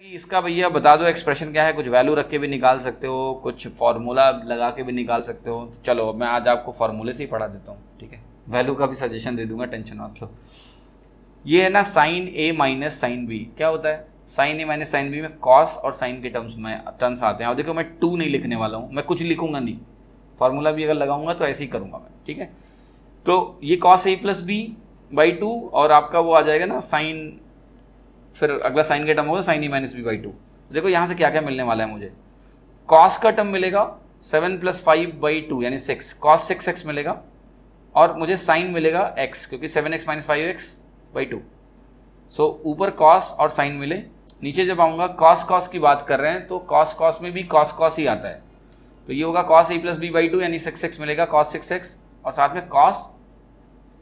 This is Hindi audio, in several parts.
कि इसका भैया बता दो एक्सप्रेशन क्या है कुछ वैल्यू रख के भी निकाल सकते हो कुछ फार्मूला लगा के भी निकाल सकते हो तो चलो मैं आज आपको फार्मूले से ही पढ़ा देता हूँ ठीक है वैल्यू का भी सजेशन दे दूंगा टेंशन मत लो ये है ना sine A minus sine B क्या होता है sine A minus sine B में कॉस और साइन के टर्म्स में टर्म्स आते हैं और देखो मैं टू नहीं लिखने वाला हूँ मैं कुछ लिखूंगा नहीं फार्मूला भी अगर लगाऊंगा तो ऐसे ही करूंगा मैं ठीक है तो ये cos A plus B by two और आपका वो आ जाएगा ना साइन फिर अगला साइन का टर्म होगा sine E minus B by two देखो यहाँ से क्या क्या मिलने वाला है मुझे कॉस का टर्म मिलेगा seven plus five by two यानी सिक्स कॉस सिक्स एक्स मिलेगा और मुझे साइन मिलेगा एक्स क्योंकि seven x minus five x by two so ऊपर कॉस और साइन मिले नीचे जब आऊँगा कॉस कॉस की बात कर रहे हैं तो कॉस कॉस में भी कॉस कॉस ही आता है तो ये होगा cos A plus B by two यानी सिक्स एक्स मिलेगा कॉस सिक्स एक्स और साथ में कॉस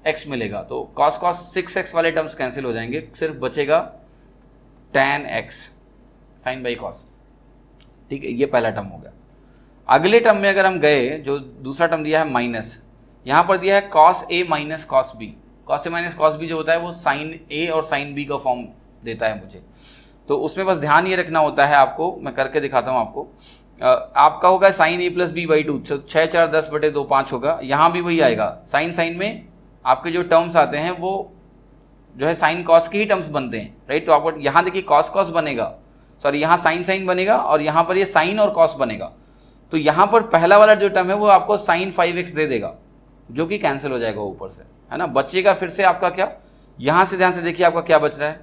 एक्स मिलेगा तो कॉस कॉस सिक्स एक्स वाले टर्म्स कैंसिल हो जाएंगे सिर्फ बचेगा tan x sine by cos ठीक है ये पहला टर्म हो गया अगले टर्म में अगर हम गए जो दूसरा टर्म दिया है माइनस यहाँ पर दिया है cos A minus cos B cos A minus cos B जो होता है वो साइन ए और साइन बी का फॉर्म देता है मुझे तो उसमें बस ध्यान ये रखना होता है आपको मैं करके दिखाता हूँ आपको आपका होगा sine A plus B by two छः चार दस बटे दो पाँच होगा यहाँ भी वही आएगा साइन साइन में आपके जो टर्म्स आते हैं वो जो है साइन कॉस के ही टर्म्स बनते हैं राइट तो आपको यहाँ देखिए कॉस कॉस बनेगा सॉरी यहाँ साइन साइन बनेगा और यहाँ पर ये यह साइन और कॉस बनेगा तो यहाँ पर पहला वाला जो टर्म है वो आपको साइन फाइव एक्स दे देगा जो कि कैंसिल हो जाएगा ऊपर से है ना बचेगा फिर से आपका क्या यहाँ से ध्यान से देखिए आपका क्या बच रहा है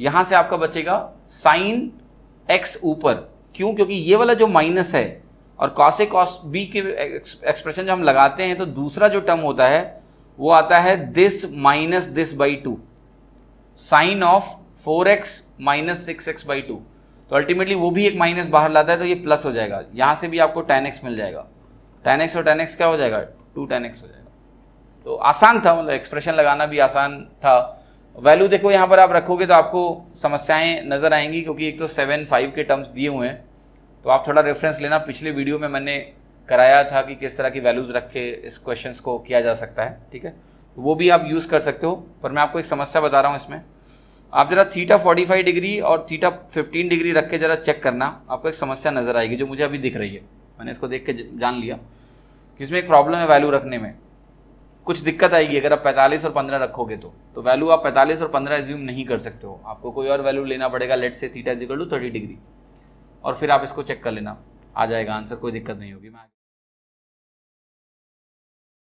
यहाँ से आपका बचेगा साइन एक्स ऊपर क्यों क्योंकि ये वाला जो माइनस है और कॉसे कॉस बी के एक्सप्रेशन जो हम लगाते हैं तो दूसरा जो टर्म होता है वो आता है this minus this by two sine of four x minus six x by two तो अल्टीमेटली वो भी एक माइनस बाहर लाता है तो ये प्लस हो जाएगा यहाँ से भी आपको टेन एक्स मिल जाएगा टेन एक्स और टेन एक्स क्या हो जाएगा टू टेन एक्स हो जाएगा तो आसान था मतलब एक्सप्रेशन लगाना भी आसान था वैल्यू देखो यहाँ पर आप रखोगे तो आपको समस्याएं नज़र आएंगी क्योंकि एक तो सेवन फाइव के टर्म्स दिए हुए हैं तो आप थोड़ा रेफरेंस लेना पिछले वीडियो में मैंने कराया था कि किस तरह की वैल्यूज़ रख के इस क्वेश्चन को किया जा सकता है ठीक है तो वो भी आप यूज़ कर सकते हो पर मैं आपको एक समस्या बता रहा हूँ इसमें आप ज़रा थीटा 45 डिग्री और थीटा 15 डिग्री रख के ज़रा चेक करना आपको एक समस्या नज़र आएगी जो मुझे अभी दिख रही है मैंने इसको देख के जान लिया कि इसमें एक प्रॉब्लम है वैल्यू रखने में कुछ दिक्कत आएगी अगर आप 45 और 15 रखोगे तो तो वैल्यू आप 45 और 15 एज्यूम नहीं कर सकते हो आपको कोई और वैल्यू लेना पड़ेगा let's say theta is equal to thirty degree और फिर आप इसको चेक कर लेना आ जाएगा आंसर कोई दिक्कत नहीं होगी मैं